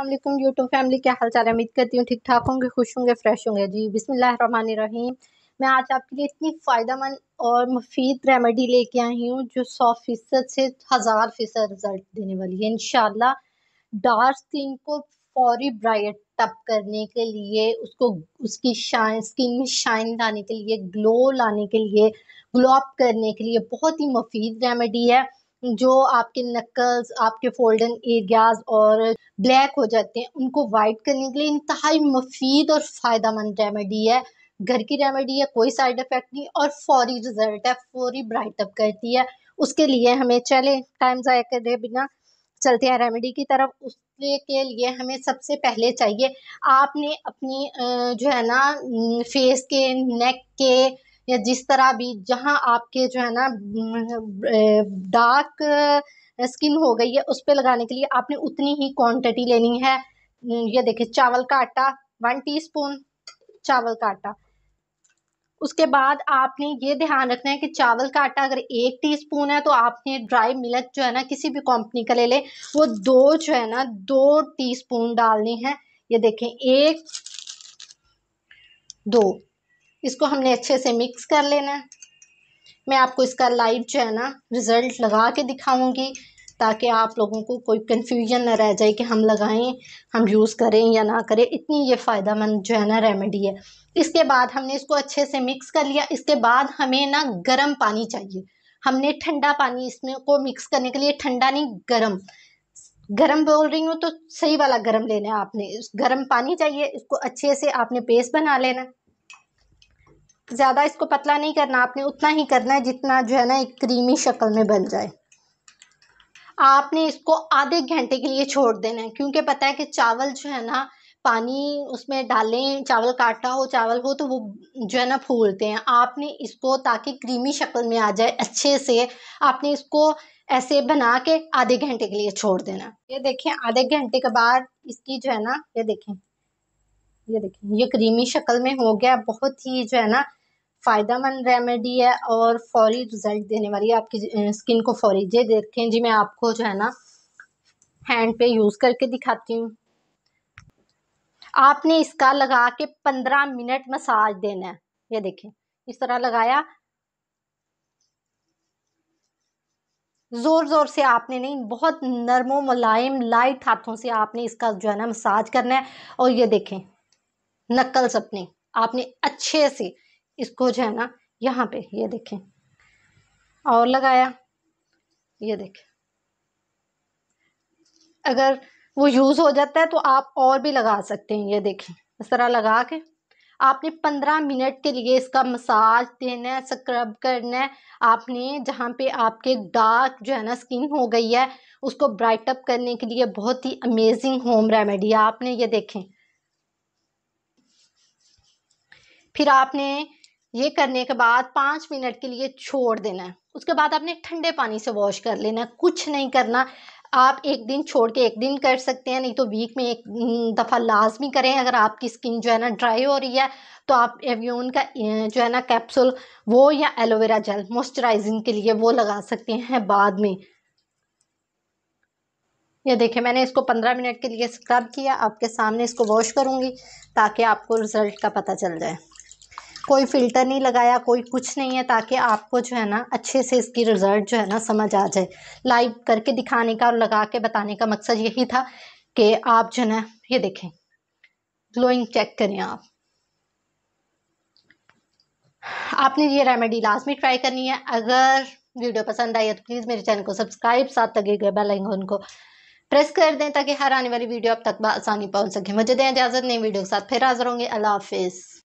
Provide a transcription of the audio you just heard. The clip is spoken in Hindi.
अल्लाम यूट्यूब फैमिली क्या हाल चाल है उम्मीद करती हूँ ठीक ठाक होंगे खुश होंगे फ्रेश होंगे जी रहीम मैं आज आपके लिए इतनी फ़ायदा मंद और मुफीद रेमेडी लेके आई हूँ जो सौ फ़ीसद से हज़ार फ़ीसद रिज़ल्ट देने वाली है इनशाला डार्क स्किन को फौरी ब्राइट टप करने के लिए उसको उसकी शाइन स्किन में शाइन लाने के लिए ग्लो लाने के लिए ग्लो अप करने के लिए बहुत ही मुफीद रेमेडी है जो आपके नकल्स आपके फोल्डन एरियाज और ब्लैक हो जाते हैं उनको वाइट करने के लिए इंतहाई मुफीद और फ़ायदा मंद रेमेडी है घर की रेमेडी है कोई साइड इफ़ेक्ट नहीं और फौरी रिजल्ट है फौरी ब्राइट अप करती है उसके लिए हमें चले टाइम ज़ाया करे बिना चलते हैं रेमेडी की तरफ उसके के लिए हमें सबसे पहले चाहिए आपने अपनी जो है ना फेस के नेक के या जिस तरह भी जहाँ आपके जो है ना डार्क स्किन हो गई है उस पर लगाने के लिए आपने उतनी ही क्वांटिटी लेनी है हम्म, ये देखिए चावल का आटा वन टीस्पून चावल का आटा उसके बाद आपने ये ध्यान रखना है कि चावल का आटा अगर एक टीस्पून है तो आपने ड्राई मिल्क जो है ना किसी भी कंपनी का ले लें वो दो जो है ना दो टीस्पून डालनी है ये देखें एक दो इसको हमने अच्छे से मिक्स कर लेना है मैं आपको इसका लाइव जो है ना रिज़ल्ट लगा के दिखाऊंगी ताकि आप लोगों को कोई कन्फ्यूजन ना रह जाए कि हम लगाएं हम यूज़ करें या ना करें इतनी ये फ़ायदा मंद जो है ना रेमेडी है इसके बाद हमने इसको अच्छे से मिक्स कर लिया इसके बाद हमें ना गर्म पानी चाहिए हमने ठंडा पानी इसमें को मिक्स करने के लिए ठंडा नहीं गर्म गर्म बोल रही हूँ तो सही वाला गर्म लेना है आपने गर्म पानी चाहिए इसको अच्छे से आपने पेस्ट बना लेना ज़्यादा इसको पतला नहीं करना आपने उतना ही करना है जितना जो है ना एक क्रीमी शक्ल में बन जाए आपने इसको आधे घंटे के लिए छोड़ देना है क्योंकि पता है कि चावल जो है ना पानी उसमें डालें चावल काटा हो चावल हो तो वो जो है ना फूलते हैं आपने इसको ताकि क्रीमी शक्ल में आ जाए अच्छे से आपने इसको ऐसे बना के आधे घंटे के लिए छोड़ देना ये देखें आधे घंटे के बाद इसकी जो है ना ये देखें ये देखें ये क्रीमी शक्ल में हो गया बहुत ही जो है ना फ़ायदेमंद रेमेडी है और फौरी रिज़ल्ट देने वाली है आपकी स्किन को फौरी ये देखें जी मैं आपको जो है ना हैंड पे यूज़ करके दिखाती हूँ आपने इसका लगा के पंद्रह मिनट मसाज देना है ये देखें इस तरह लगाया ज़ोर ज़ोर से आपने नहीं बहुत नरमो मुलायम लाइट हाथों से आपने इसका जो है ना मसाज करना है और ये देखें नकल्स अपने आपने अच्छे से इसको जो है ना यहाँ पे ये देखें और लगाया ये देखें अगर वो यूज़ हो जाता है तो आप और भी लगा सकते हैं ये देखें इस तरह लगा के आपने पंद्रह मिनट के लिए इसका मसाज देना है स्क्रब करना है आपने जहाँ पे आपके डार्क जो है ना स्किन हो गई है उसको ब्राइट अप करने के लिए बहुत ही अमेजिंग होम रेमेडी है आपने ये देखें फिर आपने ये करने के बाद पाँच मिनट के लिए छोड़ देना है उसके बाद आपने ठंडे पानी से वॉश कर लेना है कुछ नहीं करना आप एक दिन छोड़ के एक दिन कर सकते हैं नहीं तो वीक में एक हम्म, दफ़ा लाजमी करें अगर आपकी स्किन जो है ना ड्राई हो रही है तो आप एव्यून का जो है ना कैप्सूल वो या एलोवेरा जेल मॉइस्चराइजिंग के लिए वो लगा सकते हैं बाद में ये देखें मैंने इसको पंद्रह मिनट के लिए स्क्रब किया आपके सामने इसको वॉश करूँगी ताकि आपको रिज़ल्ट का पता चल जाए कोई फ़िल्टर नहीं लगाया कोई कुछ नहीं है ताकि आपको जो है ना अच्छे से इसकी रिज़ल्ट जो है ना समझ आ जाए लाइव करके दिखाने का और लगा के बताने का मकसद यही था कि आप जो है ना ये देखें ग्लोइंग चेक करें आप आपने ये रेमेडी लाजमी ट्राई करनी है अगर वीडियो पसंद आई है तो प्लीज़ मेरे चैनल को सब्सक्राइब साथ लगे गए बेल आइकन को प्रेस कर दें ताकि हर आने वाली वीडियो आप तक आसानी पहुंच सके मुझे दें इजाज़त नई वीडियो के साथ फिर हाजिर होंगे अल्लाह हाफिज़